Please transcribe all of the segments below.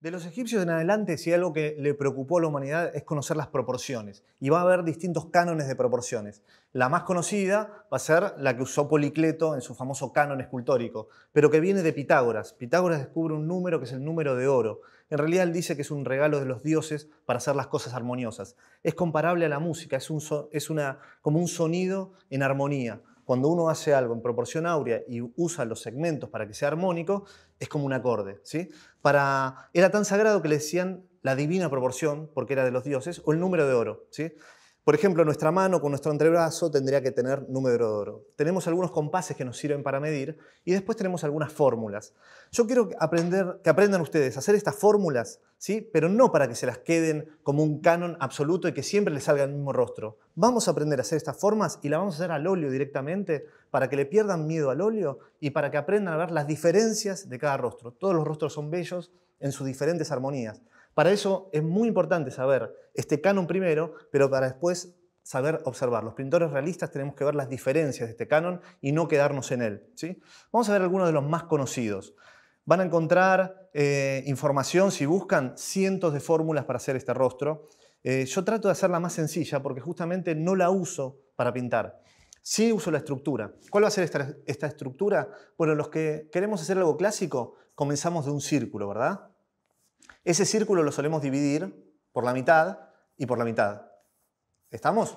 De los egipcios en adelante, si algo que le preocupó a la humanidad es conocer las proporciones. Y va a haber distintos cánones de proporciones. La más conocida va a ser la que usó Policleto en su famoso canon escultórico, pero que viene de Pitágoras. Pitágoras descubre un número que es el número de oro. En realidad él dice que es un regalo de los dioses para hacer las cosas armoniosas. Es comparable a la música, es, es como un sonido en armonía cuando uno hace algo en proporción áurea y usa los segmentos para que sea armónico, es como un acorde. ¿sí? Para, era tan sagrado que le decían la divina proporción, porque era de los dioses, o el número de oro. ¿sí? Por ejemplo, nuestra mano con nuestro antebrazo tendría que tener número de oro. Tenemos algunos compases que nos sirven para medir y después tenemos algunas fórmulas. Yo quiero que aprendan ustedes a hacer estas fórmulas, ¿sí? pero no para que se las queden como un canon absoluto y que siempre les salga el mismo rostro. Vamos a aprender a hacer estas formas y las vamos a hacer al óleo directamente para que le pierdan miedo al óleo y para que aprendan a ver las diferencias de cada rostro. Todos los rostros son bellos en sus diferentes armonías. Para eso es muy importante saber este canon primero, pero para después saber observar. Los pintores realistas tenemos que ver las diferencias de este canon y no quedarnos en él. ¿sí? Vamos a ver algunos de los más conocidos. Van a encontrar eh, información, si buscan, cientos de fórmulas para hacer este rostro. Eh, yo trato de hacerla más sencilla porque justamente no la uso para pintar. Sí uso la estructura. ¿Cuál va a ser esta estructura? Bueno, los que queremos hacer algo clásico, comenzamos de un círculo, ¿verdad? Ese círculo lo solemos dividir por la mitad y por la mitad. ¿Estamos?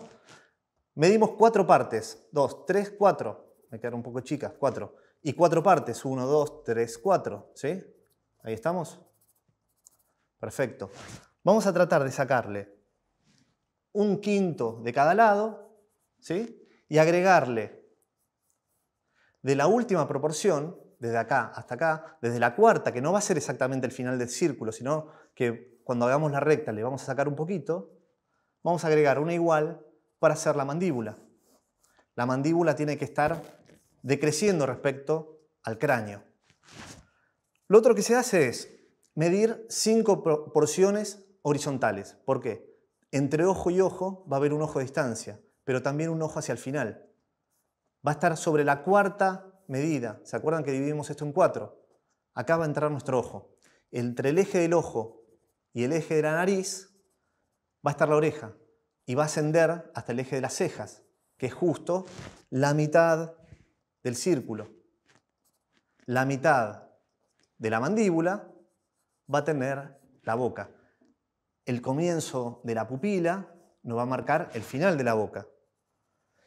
Medimos cuatro partes. dos, tres, cuatro, Me quedaron un poco chicas. cuatro, Y cuatro partes. uno, dos, tres, cuatro, ¿Sí? Ahí estamos. Perfecto. Vamos a tratar de sacarle un quinto de cada lado. ¿Sí? Y agregarle de la última proporción desde acá hasta acá, desde la cuarta, que no va a ser exactamente el final del círculo, sino que cuando hagamos la recta le vamos a sacar un poquito, vamos a agregar una igual para hacer la mandíbula. La mandíbula tiene que estar decreciendo respecto al cráneo. Lo otro que se hace es medir cinco porciones horizontales. ¿Por qué? Entre ojo y ojo va a haber un ojo de distancia, pero también un ojo hacia el final. Va a estar sobre la cuarta medida. ¿Se acuerdan que dividimos esto en cuatro? Acá va a entrar nuestro ojo. Entre el eje del ojo y el eje de la nariz va a estar la oreja y va a ascender hasta el eje de las cejas, que es justo la mitad del círculo. La mitad de la mandíbula va a tener la boca. El comienzo de la pupila nos va a marcar el final de la boca.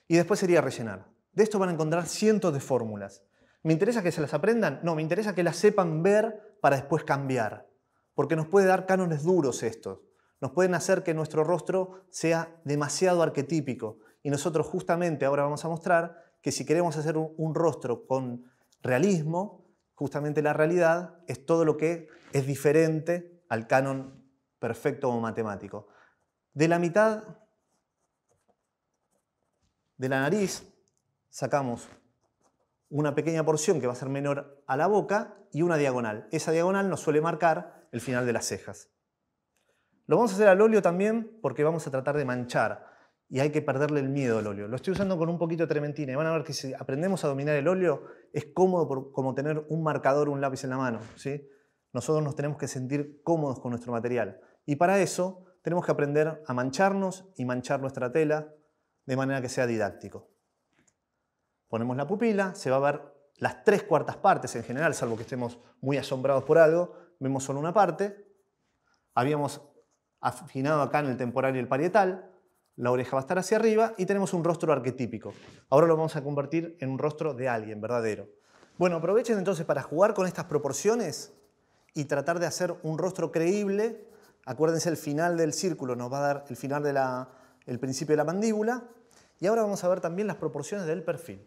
Y después sería rellenar. De esto van a encontrar cientos de fórmulas. ¿Me interesa que se las aprendan? No, me interesa que las sepan ver para después cambiar. Porque nos puede dar cánones duros estos. Nos pueden hacer que nuestro rostro sea demasiado arquetípico. Y nosotros justamente ahora vamos a mostrar que si queremos hacer un rostro con realismo, justamente la realidad es todo lo que es diferente al canon perfecto o matemático. De la mitad de la nariz sacamos una pequeña porción que va a ser menor a la boca y una diagonal. Esa diagonal nos suele marcar el final de las cejas. Lo vamos a hacer al óleo también porque vamos a tratar de manchar y hay que perderle el miedo al óleo. Lo estoy usando con un poquito de trementina y van a ver que si aprendemos a dominar el óleo es cómodo como tener un marcador o un lápiz en la mano. ¿sí? Nosotros nos tenemos que sentir cómodos con nuestro material y para eso tenemos que aprender a mancharnos y manchar nuestra tela de manera que sea didáctico ponemos la pupila, se va a ver las tres cuartas partes en general, salvo que estemos muy asombrados por algo, vemos solo una parte, habíamos afinado acá en el temporal y el parietal, la oreja va a estar hacia arriba y tenemos un rostro arquetípico. Ahora lo vamos a convertir en un rostro de alguien verdadero. Bueno, aprovechen entonces para jugar con estas proporciones y tratar de hacer un rostro creíble. Acuérdense, el final del círculo nos va a dar el final del el principio de la mandíbula y ahora vamos a ver también las proporciones del perfil.